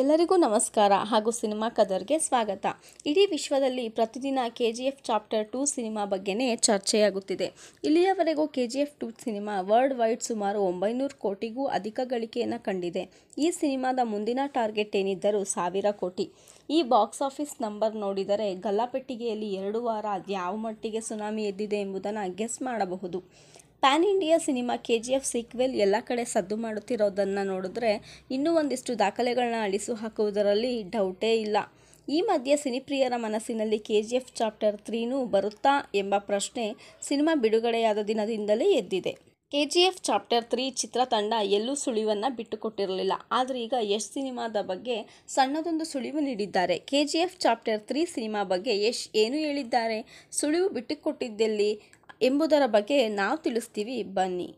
ಎಲ್ಲರಿಗೂ ನಮಸ್ಕಾರ ಹಾಗೂ ಸಿನಿಮಾ ಕದರ್ಗೆ ಸ್ವಾಗತ ಇಡೀ ವಿಶ್ವದಲ್ಲಿ ಪ್ರತಿದಿನ K G F chapter two cinema ಬಗ್ಗೆನೇ ಚರ್ಚೆಯಾಗುತ್ತಿದೆ ಇಲ್ಲಿಯವರೆಗೂ K G F two cinema worldwide ಸುಮಾರು ಒಂಬೈನೂರು ಕೋಟಿಗೂ ಅಧಿಕ ಗಳಿಕೆಯನ್ನು ಕಂಡಿದೆ ಈ ಸಿನಿಮಾದ ಮುಂದಿನ ಟಾರ್ಗೆಟ್ ಏನಿದ್ದರೂ ಸಾವಿರ ಕೋಟಿ ಈ ಬಾಕ್ಸ್ ಆಫೀಸ್ ನಂಬರ್ ನೋಡಿದರೆ ಗಲ್ಲಾಪೆಟ್ಟಿಗೆಯಲ್ಲಿ ಎರಡು ವಾರ ಯಾವ ಮಟ್ಟಿಗೆ ಸುನಾಮಿ ಎದ್ದಿದೆ ಎಂಬುದನ್ನು ಗೆಸ್ ಮಾಡಬಹುದು pan India cinema K G F sequel ಎಲ್ಲ ಕಡೆ ಸದ್ದು ಮಾಡುತ್ತಿರೋದನ್ನು ನೋಡಿದ್ರೆ ಇನ್ನೂ ಒಂದಿಷ್ಟು ದಾಖಲೆಗಳನ್ನ ಅಳಿಸು ಹಾಕುವುದರಲ್ಲಿ ಡೌಟೇ ಇಲ್ಲ ಈ ಮಧ್ಯೆ ಸಿನಿಪ್ರಿಯರ ಮನಸ್ಸಿನಲ್ಲಿ ಕೆ ಜಿ ಎಫ್ ಚಾಪ್ಟರ್ ತ್ರೀನೂ ಬರುತ್ತಾ ಎಂಬ ಪ್ರಶ್ನೆ ಸಿನಿಮಾ ಬಿಡುಗಡೆಯಾದ ದಿನದಿಂದಲೇ ಎದ್ದಿದೆ K G F chapter three ಚಿತ್ರತಂಡ ಎಲ್ಲೂ ಸುಳಿವನ್ನು ಬಿಟ್ಟುಕೊಟ್ಟಿರಲಿಲ್ಲ ಆದರೆ ಈಗ ಯಶ್ ಸಿನಿಮಾದ ಬಗ್ಗೆ ಸಣ್ಣದೊಂದು ಸುಳಿವು ನೀಡಿದ್ದಾರೆ K G F chapter three cinema ಬಗ್ಗೆ ಯಶ್ ಏನು ಹೇಳಿದ್ದಾರೆ ಸುಳಿವು ಬಿಟ್ಟುಕೊಟ್ಟಿದ್ದೆಲ್ಲಿ ಎಂಬುದರ ಬಗ್ಗೆ ನಾವು ತಿಳಿಸ್ತೀವಿ ಬನ್ನಿ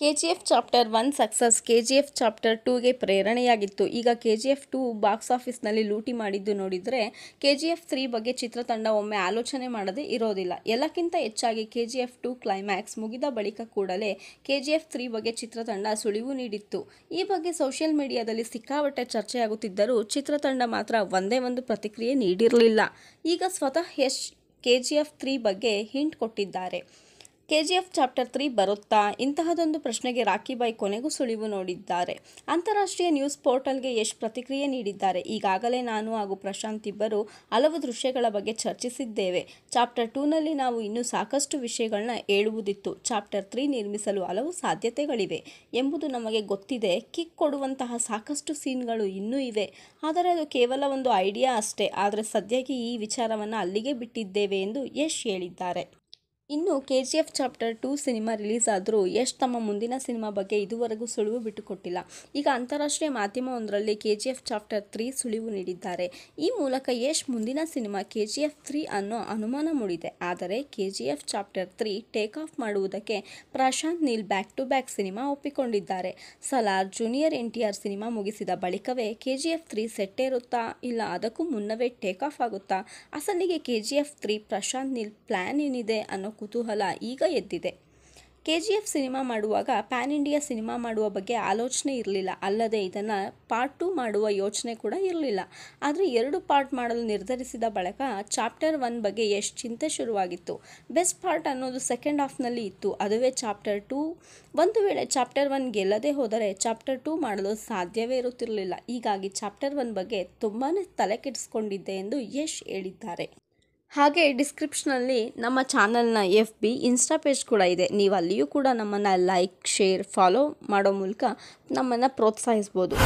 K G F chapter one success K G F chapter ಟೂಗೆ ಪ್ರೇರಣೆಯಾಗಿತ್ತು ಈಗ K G F two box ಆಫೀಸ್ನಲ್ಲಿ ಲೂಟಿ ಮಾಡಿದ್ದು ನೋಡಿದರೆ ಕೆ ಜಿ ಎಫ್ ತ್ರೀ ಬಗ್ಗೆ ಚಿತ್ರತಂಡ ಒಮ್ಮೆ ಆಲೋಚನೆ ಮಾಡದೇ ಇರೋದಿಲ್ಲ ಎಲ್ಲಕ್ಕಿಂತ ಹೆಚ್ಚಾಗಿ K G F two climax ಮುಗಿದ ಬಳಿಕ ಕೂಡಲೇ ಕೆ ಜಿ ಎಫ್ ತ್ರೀ ಬಗ್ಗೆ ಚಿತ್ರತಂಡ ಸುಳಿವು ನೀಡಿತ್ತು ಈ ಬಗ್ಗೆ ಸೋಷಿಯಲ್ ಮೀಡಿಯಾದಲ್ಲಿ ಸಿಕ್ಕಾಪಟ್ಟೆ ಚರ್ಚೆಯಾಗುತ್ತಿದ್ದರೂ ಚಿತ್ರತಂಡ ಮಾತ್ರ ಒಂದೇ ಒಂದು ಪ್ರತಿಕ್ರಿಯೆ ನೀಡಿರಲಿಲ್ಲ ಈಗ ಸ್ವತಃ Yash K G F three ಬಗ್ಗೆ ಹಿಂಟ್ ಕೊಟ್ಟಿದ್ದಾರೆ K G F chapter three ಬರುತ್ತಾ ಇಂತಹದೊಂದು ಪ್ರಶ್ನೆಗೆ ರಾಖಿಬಾಯಿ ಕೊನೆಗೂ ಸುಳಿವು ನೋಡಿದ್ದಾರೆ ಅಂತಾರಾಷ್ಟ್ರೀಯ ನ್ಯೂಸ್ ಪೋರ್ಟಲ್ಗೆ ಯಶ್ ಪ್ರತಿಕ್ರಿಯೆ ನೀಡಿದ್ದಾರೆ ಈಗಾಗಲೇ ನಾನು ಹಾಗೂ ಪ್ರಶಾಂತ್ ಇಬ್ಬರು ಹಲವು ದೃಶ್ಯಗಳ ಬಗ್ಗೆ ಚರ್ಚಿಸಿದ್ದೇವೆ ಚಾಪ್ಟರ್ ಟೂನಲ್ಲಿ ನಾವು ಇನ್ನೂ ಸಾಕಷ್ಟು ವಿಷಯಗಳನ್ನ ಹೇಳುವುದಿತ್ತು ಚಾಪ್ಟರ್ ತ್ರೀ ನಿರ್ಮಿಸಲು ಹಲವು ಸಾಧ್ಯತೆಗಳಿವೆ ಎಂಬುದು ನಮಗೆ ಗೊತ್ತಿದೆ ಕಿಕ್ ಕೊಡುವಂತಹ ಸಾಕಷ್ಟು ಸೀನ್ಗಳು ಇನ್ನೂ ಇವೆ ಆದರೆ ಅದು ಕೇವಲ ಒಂದು ಐಡಿಯಾ ಅಷ್ಟೇ ಆದರೆ ಸದ್ಯಕ್ಕೆ ಈ ವಿಚಾರವನ್ನು ಅಲ್ಲಿಗೆ ಬಿಟ್ಟಿದ್ದೇವೆ ಎಂದು ಯಶ್ ಹೇಳಿದ್ದಾರೆ ಇನ್ನು K G F chapter two cinema release ಆದರೂ ಯಶ್ ತಮ್ಮ ಮುಂದಿನ ಸಿನಿಮಾ ಬಗ್ಗೆ ಇದುವರೆಗೂ ಸುಳಿವು ಬಿಟ್ಟುಕೊಟ್ಟಿಲ್ಲ ಈಗ ಅಂತಾರಾಷ್ಟ್ರೀಯ ಮಾಧ್ಯಮವೊಂದರಲ್ಲಿ K G F chapter three ಸುಳಿವು ನೀಡಿದ್ದಾರೆ ಈ ಮೂಲಕ ಯಶ್ ಮುಂದಿನ cinema K G F three ಅನ್ನೋ ಅನುಮಾನ ಮೂಡಿದೆ ಆದರೆ K G F chapter three take off ಮಾಡುವುದಕ್ಕೆ Prashanth Neel back to back cinema ಒಪ್ಪಿಕೊಂಡಿದ್ದಾರೆ Salaar junior N T R cinema ಮುಗಿಸಿದ ಬಳಿಕವೇ ಕೆ ಜಿ ಎಫ್ ತ್ರೀ ಸೆಟ್ಟೇರುತ್ತಾ ಇಲ್ಲ ಅದಕ್ಕೂ ಮುನ್ನವೇ ಟೇಕ್ ಆಫ್ ಆಗುತ್ತಾ ಅಸಲಿಗೆ K G F three Prashanth Neel plan ಏನಿದೆ ಅನ್ನೋ ಕುತೂಹಲ ಈಗ ಎದ್ದಿದೆ ಕೆ ಜಿ ಎಫ್ ಸಿನಿಮಾ ಮಾಡುವಾಗ ಪ್ಯಾನ್ ಇಂಡಿಯಾ ಸಿನಿಮಾ ಮಾಡುವ ಬಗ್ಗೆ ಆಲೋಚನೆ ಇರಲಿಲ್ಲ ಅಲ್ಲದೆ ಇದನ್ನು ಪಾರ್ಟ್ ಟು ಮಾಡುವ ಯೋಚನೆ ಕೂಡ ಇರಲಿಲ್ಲ ಆದರೆ ಎರಡು ಪಾರ್ಟ್ ಮಾಡಲು ನಿರ್ಧರಿಸಿದ ಬಳಿಕ ಚಾಪ್ಟರ್ ಒನ್ ಬಗ್ಗೆ ಎಷ್ಟು ಚಿಂತೆ ಶುರುವಾಗಿತ್ತು ಬೆಸ್ಟ್ ಪಾರ್ಟ್ ಅನ್ನೋದು ಸೆಕೆಂಡ್ ಹಾಫ್ನಲ್ಲಿ ಇತ್ತು ಅದುವೇ ಚಾಪ್ಟರ್ ಟೂ ಒಂದು ವೇಳೆ ಚಾಪ್ಟರ್ ಒನ್ ಗೆಲ್ಲದೆ ಹೋದರೆ ಚಾಪ್ಟರ್ ಟೂ ಮಾಡಲು ಸಾಧ್ಯವೇ ಇರುತ್ತಿರಲಿಲ್ಲ ಹೀಗಾಗಿ ಚಾಪ್ಟರ್ ಒನ್ ಬಗ್ಗೆ ತುಂಬಾ ತಲೆ ಕೆಡಿಸ್ಕೊಂಡಿದ್ದೆ ಎಂದು ಯಶ್ ಹೇಳಿದ್ದಾರೆ ಹಾಗೆ ಡಿಸ್ಕ್ರಿಪ್ಷನಲ್ಲಿ ನಮ್ಮ ಚಾನಲ್ನ ಎಫ್ ಬಿ ಇನ್ಸ್ಟಾ ಪೇಜ್ ಕೂಡ ಇದೆ ನೀವು ಅಲ್ಲಿಯೂ ಕೂಡ ನಮ್ಮನ್ನು ಲೈಕ್ ಶೇರ್ ಫಾಲೋ ಮಾಡೋ ಮೂಲಕ ನಮ್ಮನ್ನು ಪ್ರೋತ್ಸಾಹಿಸ್ಬೋದು